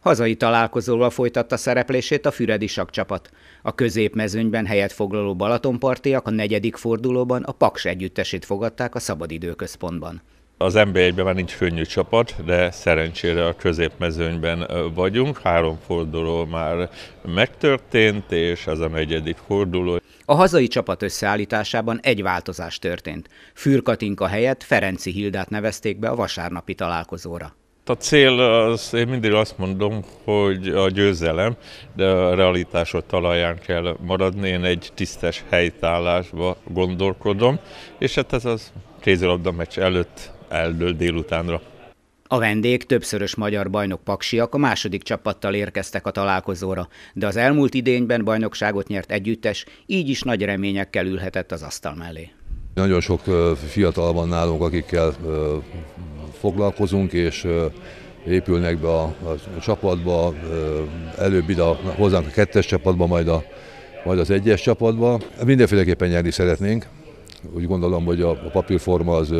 Hazai találkozóval folytatta szereplését a Füredi sakcsapat. A középmezőnyben helyet foglaló Balatonpartiak a negyedik fordulóban a Paks együttesét fogadták a szabadidőközpontban. Az NB1-ben már nincs könnyű csapat, de szerencsére a középmezőnyben vagyunk. Három forduló már megtörtént, és ez a negyedik forduló. A hazai csapat összeállításában egy változás történt. Fürkatinka helyett Ferenci Hildát nevezték be a vasárnapi találkozóra. A cél, az, én mindig azt mondom, hogy a győzelem, de a realitásot talaján kell maradni. Én egy tisztes helytállásba gondolkodom, és hát ez az kézilabda meccs előtt eldől délutánra. A vendég többszörös magyar bajnok paksiak a második csapattal érkeztek a találkozóra, de az elmúlt idényben bajnokságot nyert együttes, így is nagy reményekkel ülhetett az asztal mellé. Nagyon sok fiatal van nálunk, akikkel foglalkozunk, és épülnek be a, a csapatba, előbb ide hozzánk a kettes csapatba, majd, a, majd az egyes csapatba. Mindenféleképpen nyerni szeretnénk. Úgy gondolom, hogy a, a papírforma az,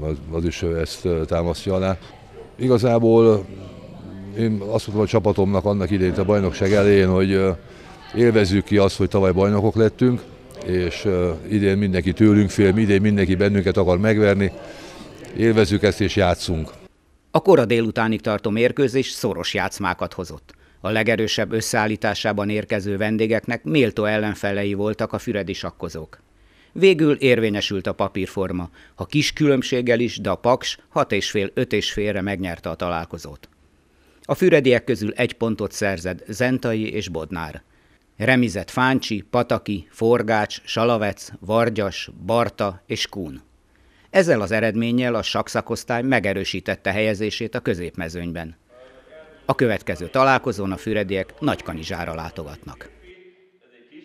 az, az is ezt támasztja alá. Igazából én azt mondtam a csapatomnak annak idején a bajnokság elején, hogy élvezzük ki azt, hogy tavaly bajnokok lettünk, és idén mindenki tőlünk fél, idén mindenki bennünket akar megverni élvezük ezt és játszunk. A kora délutánig tartó mérkőzés szoros játszmákat hozott. A legerősebb összeállításában érkező vendégeknek méltó ellenfelei voltak a füredi sakkozók. Végül érvényesült a papírforma, ha kis különbséggel is, de a Paks 6,5-5,5-re megnyerte a találkozót. A fürediek közül egy pontot szerzett Zentai és Bodnár. Remizett Fáncsi, Pataki, Forgács, Salavec, Vargyas, Barta és Kún. Ezzel az eredménnyel a sakszakosztály megerősítette helyezését a középmezőnyben. A következő találkozón a fürediek nagykanizsára látogatnak.